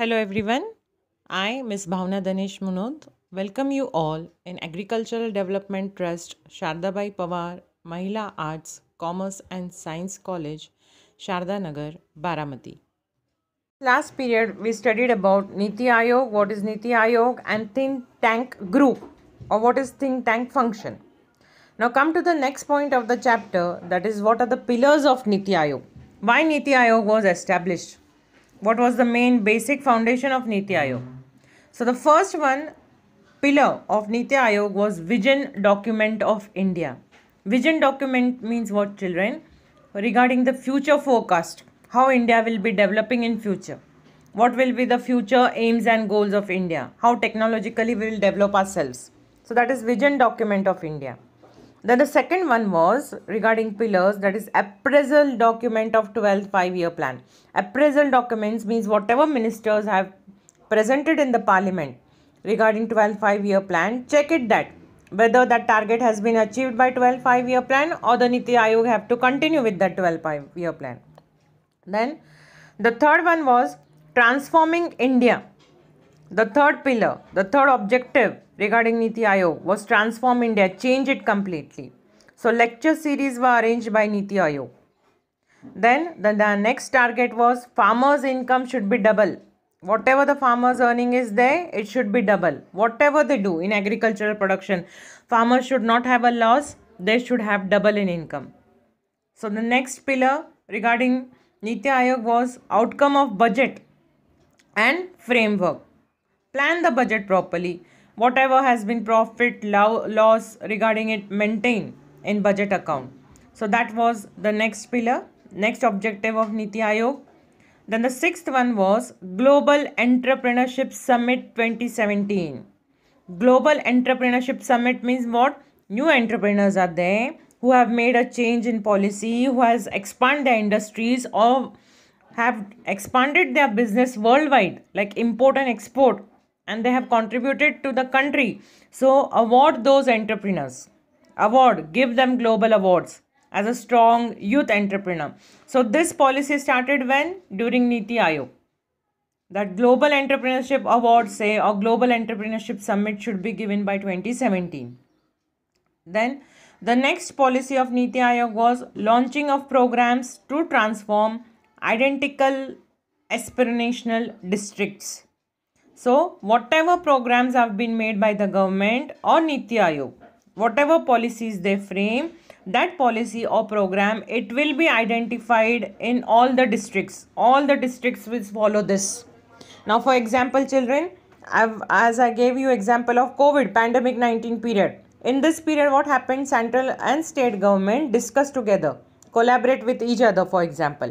Hello everyone, I Ms. Bhavna Dhanesh Munod welcome you all in Agricultural Development Trust Shardabai Pawar Mahila Arts, Commerce and Science College, Shardanagar, Baramati. Last period we studied about Niti Aayog, what is Niti Aayog and think tank group or what is think tank function. Now come to the next point of the chapter that is what are the pillars of Niti Aayog. Why Niti Aayog was established? what was the main basic foundation of Niti Aayog? So the first one pillar of Niti Aayog was Vision Document of India. Vision document means what children? Regarding the future forecast, how India will be developing in future. What will be the future aims and goals of India? How technologically we will develop ourselves. So that is Vision Document of India. Then the second one was regarding pillars that is appraisal document of 12th five-year plan. Appraisal documents means whatever ministers have presented in the parliament regarding 12th five-year plan, check it that whether that target has been achieved by 12th five-year plan or the Niti Aayog have to continue with that 12th five-year plan. Then the third one was transforming India the third pillar, the third objective regarding Niti Aayog was transform India, change it completely. So lecture series were arranged by Niti Aayog. Then the, the next target was farmers income should be double. Whatever the farmers earning is there, it should be double. Whatever they do in agricultural production, farmers should not have a loss, they should have double in income. So the next pillar regarding Niti Aayog was outcome of budget and framework plan the budget properly whatever has been profit lo loss regarding it maintain in budget account so that was the next pillar next objective of niti Aayog. then the sixth one was global entrepreneurship summit 2017 global entrepreneurship summit means what new entrepreneurs are there who have made a change in policy who has expanded their industries or have expanded their business worldwide like import and export and they have contributed to the country. So award those entrepreneurs. Award, give them global awards as a strong youth entrepreneur. So this policy started when? During Niti Aayog. That Global Entrepreneurship Award say or Global Entrepreneurship Summit should be given by 2017. Then the next policy of Niti Aayog was launching of programs to transform identical aspirational districts so, whatever programs have been made by the government or Niti Aayog, whatever policies they frame, that policy or program, it will be identified in all the districts. All the districts will follow this. Now, for example, children, I've, as I gave you example of COVID, pandemic 19 period. In this period, what happened? Central and state government discussed together collaborate with each other for example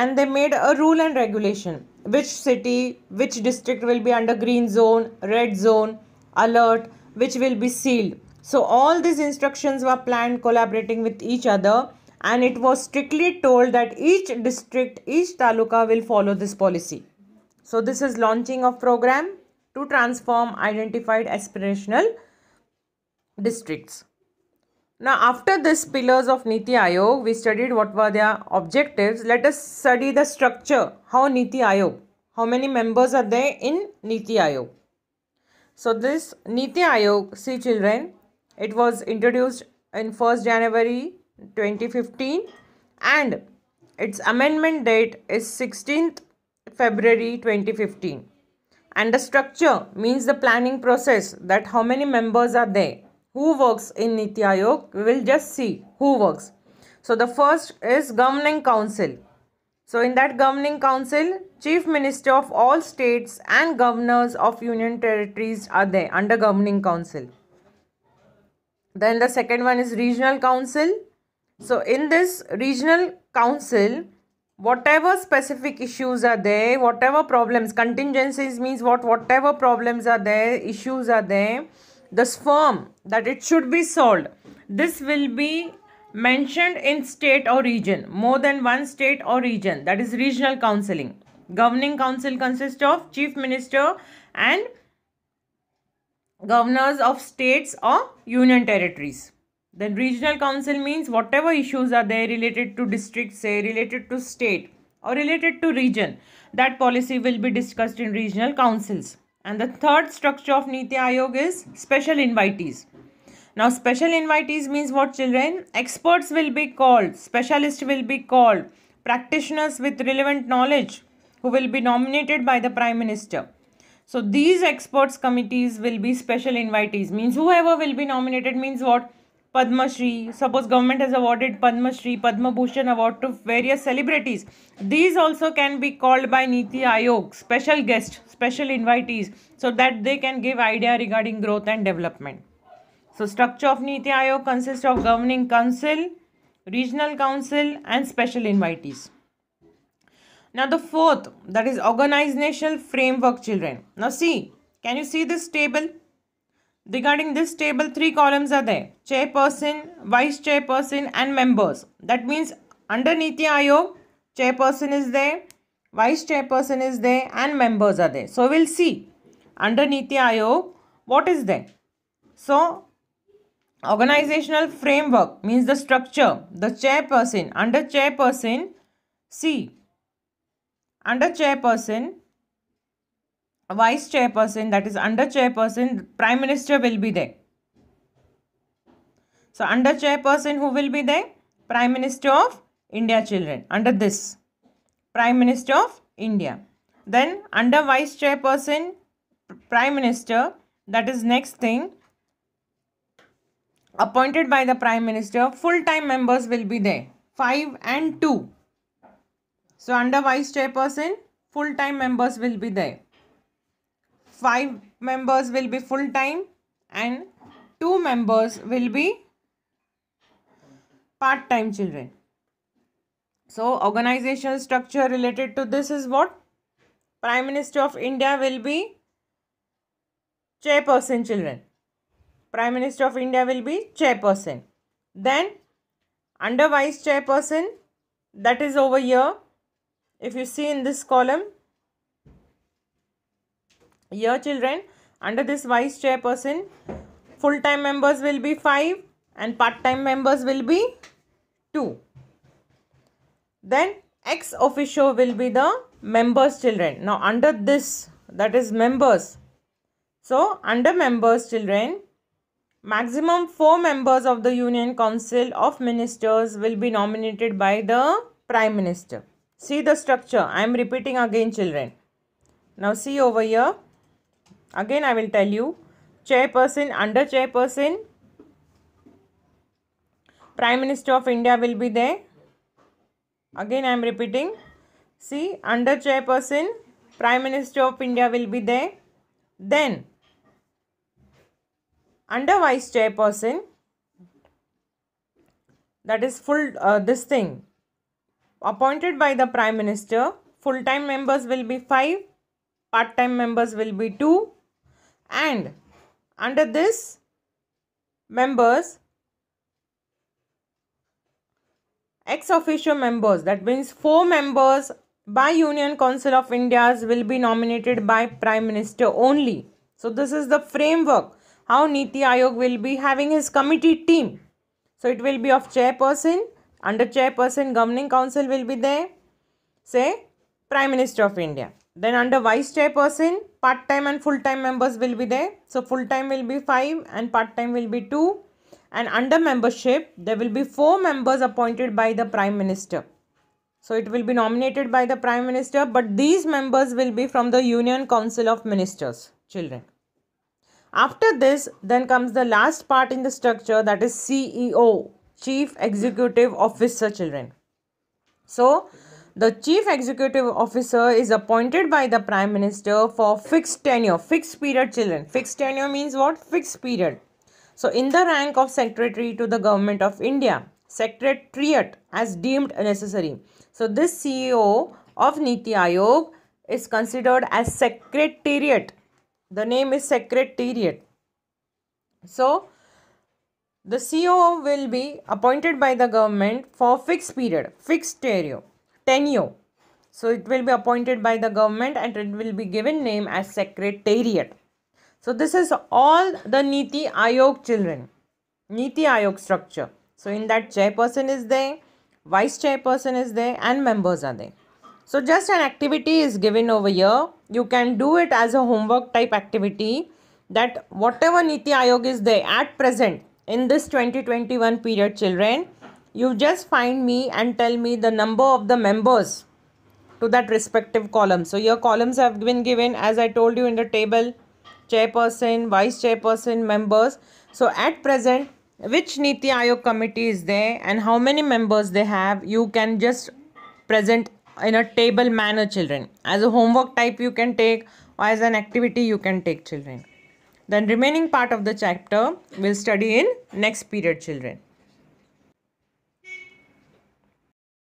and they made a rule and regulation which city which district will be under green zone red zone alert which will be sealed so all these instructions were planned collaborating with each other and it was strictly told that each district each taluka will follow this policy so this is launching of program to transform identified aspirational districts now after this pillars of Niti Aayog, we studied what were their objectives. Let us study the structure, how Niti Aayog, how many members are there in Niti Aayog. So this Niti Aayog, see children, it was introduced in 1st January 2015 and its amendment date is 16th February 2015. And the structure means the planning process that how many members are there who works in Niti Aayog? We will just see who works. So the first is Governing Council. So in that Governing Council, Chief Minister of all states and governors of union territories are there under Governing Council. Then the second one is Regional Council. So in this Regional Council, whatever specific issues are there, whatever problems, contingencies means what whatever problems are there, issues are there the sperm that it should be sold this will be mentioned in state or region more than one state or region that is regional counseling governing council consists of chief minister and governors of states or union territories then regional council means whatever issues are there related to district say related to state or related to region that policy will be discussed in regional councils and the third structure of Niti Aayog is special invitees. Now special invitees means what children? Experts will be called, specialists will be called, practitioners with relevant knowledge who will be nominated by the Prime Minister. So these experts committees will be special invitees means whoever will be nominated means what? Padma Shri. Suppose government has awarded Padma Shri, Padma Bhushan award to various celebrities. These also can be called by Niti Aayog, special guests, special invitees, so that they can give idea regarding growth and development. So structure of Niti Aayog consists of governing council, regional council and special invitees. Now the fourth, that is organizational framework children. Now see, can you see this table? Regarding this table, three columns are there. Chairperson, Vice Chairperson and members. That means under Niti Aayog, Chairperson is there, Vice Chairperson is there and members are there. So, we'll see under Niti Aayog what is there. So, organizational framework means the structure, the chairperson, under chairperson, see, under chairperson, vice chairperson, that is under chairperson, prime minister will be there. So under chairperson who will be there? Prime Minister of India children under this. Prime Minister of India. Then under vice chairperson, prime minister, that is next thing. Appointed by the prime minister, full-time members will be there. 5 and 2. So under vice chairperson, full-time members will be there five members will be full time and two members will be part time children so organizational structure related to this is what prime minister of india will be chairperson children prime minister of india will be chairperson then under vice chairperson that is over here if you see in this column your children, under this vice chairperson, full-time members will be 5 and part-time members will be 2. Then ex officio will be the members children. Now under this, that is members. So under members children, maximum 4 members of the Union Council of Ministers will be nominated by the Prime Minister. See the structure. I am repeating again children. Now see over here. Again, I will tell you chairperson, under chairperson, Prime Minister of India will be there. Again, I am repeating. See, under chairperson, Prime Minister of India will be there. Then, under vice chairperson, that is full, uh, this thing, appointed by the Prime Minister, full-time members will be 5, part-time members will be 2, and under this members ex officio members that means four members by union council of india's will be nominated by prime minister only so this is the framework how niti ayog will be having his committee team so it will be of chairperson under chairperson governing council will be there say prime minister of india then under vice chairperson, part-time and full-time members will be there. So full-time will be 5 and part-time will be 2. And under membership, there will be 4 members appointed by the Prime Minister. So it will be nominated by the Prime Minister, but these members will be from the Union Council of Ministers, children. After this, then comes the last part in the structure that is CEO, Chief Executive Officer, children. So, the chief executive officer is appointed by the prime minister for fixed tenure, fixed period children. Fixed tenure means what? Fixed period. So in the rank of secretary to the government of India, secretariat as deemed necessary. So this CEO of Niti Aayog is considered as secretariat. The name is secretariat. So the CEO will be appointed by the government for fixed period, fixed tenure tenure. So it will be appointed by the government and it will be given name as secretariat. So this is all the Niti Ayog children, Niti Ayog structure. So in that chairperson is there, vice chairperson is there and members are there. So just an activity is given over here. You can do it as a homework type activity that whatever Niti Ayog is there at present in this 2021 period children, you just find me and tell me the number of the members to that respective column. So your columns have been given as I told you in the table chairperson, vice chairperson, members. So at present which Niti Aayog committee is there and how many members they have you can just present in a table manner children. As a homework type you can take or as an activity you can take children. Then remaining part of the chapter will study in next period children.